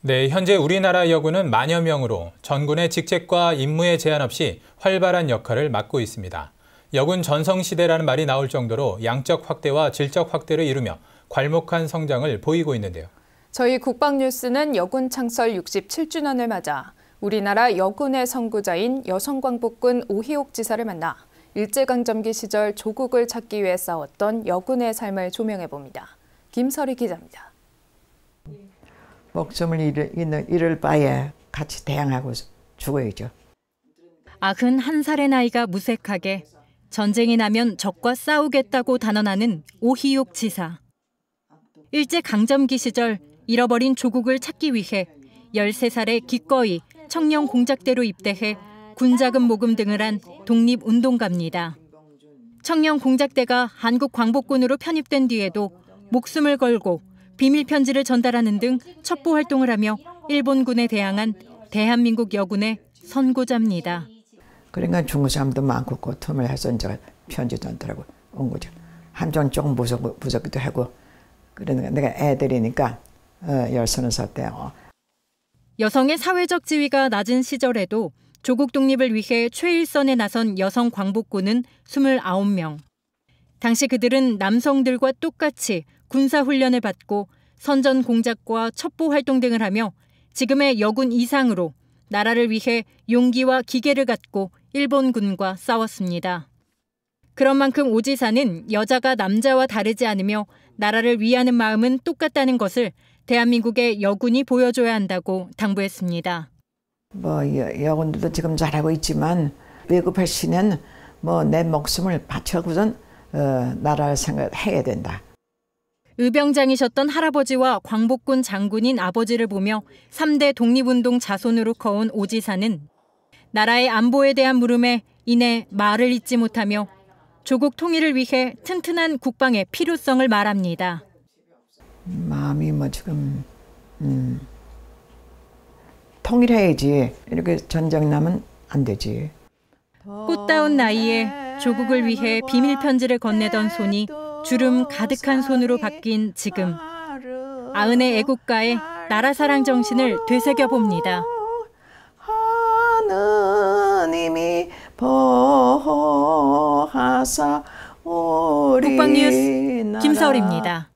네, 현재 우리나라 여군은 만여 명으로 전군의 직책과 임무에 제한 없이 활발한 역할을 맡고 있습니다. 여군 전성시대라는 말이 나올 정도로 양적 확대와 질적 확대를 이루며 괄목한 성장을 보이고 있는데요. 저희 국방뉴스는 여군 창설 67주년을 맞아 우리나라 여군의 선구자인 여성광복군 오희옥 지사를 만나 일제강점기 시절 조국을 찾기 위해 싸웠던 여군의 삶을 조명해봅니다. 김설희 기자입니다. 목숨을 잃을, 잃을 바에 같이 대항하고 죽어야죠. 아흔 한 살의 나이가 무색하게 전쟁이 나면 적과 싸우겠다고 단언하는 오희옥 지사. 일제 강점기 시절 잃어버린 조국을 찾기 위해 13살에 기꺼이 청년 공작대로 입대해 군자금 모금 등을 한 독립운동가입니다. 청년 공작대가 한국 광복군으로 편입된 뒤에도 목숨을 걸고 비밀 편지를 전달하는 등 첩보 활동을 하며 일본군에 대항한 대한민국 여군의 선고자입니다. 그러니까 중 사람도 많고 그 틈을 해서 이제 편지 전달하고 온 거죠. 한쪽 조금 무섭고 무섭기도 하고 그러니까 내가 애들이니까 어, 열서는 섰대 어. 여성의 사회적 지위가 낮은 시절에도 조국 독립을 위해 최일선에 나선 여성 광복군은 29명. 당시 그들은 남성들과 똑같이 군사 훈련을 받고 선전 공작과 첩보 활동 등을 하며 지금의 여군 이상으로 나라를 위해 용기와 기계를 갖고 일본군과 싸웠습니다. 그런 만큼 오지사는 여자가 남자와 다르지 않으며 나라를 위하는 마음은 똑같다는 것을 대한민국의 여군이 보여줘야 한다고 당부했습니다. 뭐 여군들도 지금 잘하고 있지만 외국 발신은 뭐내 목숨을 바쳐구선 어, 나라를 생각해야 된다. 의병장이셨던 할아버지와 광복군 장군인 아버지를 보며 3대 독립운동 자손으로 커온 오지사는 나라의 안보에 대한 물음에 이내 말을 잇지 못하며 조국 통일을 위해 튼튼한 국방의 필요성을 말합니다. 마음이 뭐 지금 음, 통일해야지 이렇게 전쟁 나면 안 되지. 꽃다운 나이에 조국을 위해 비밀 편지를 건네던 손이 주름 가득한 손으로 바뀐 지금 아은의 애국가에 나라 사랑 정신을 되새겨 봅니다. 하느님이 보하사 우리 국방뉴스 김서울입니다.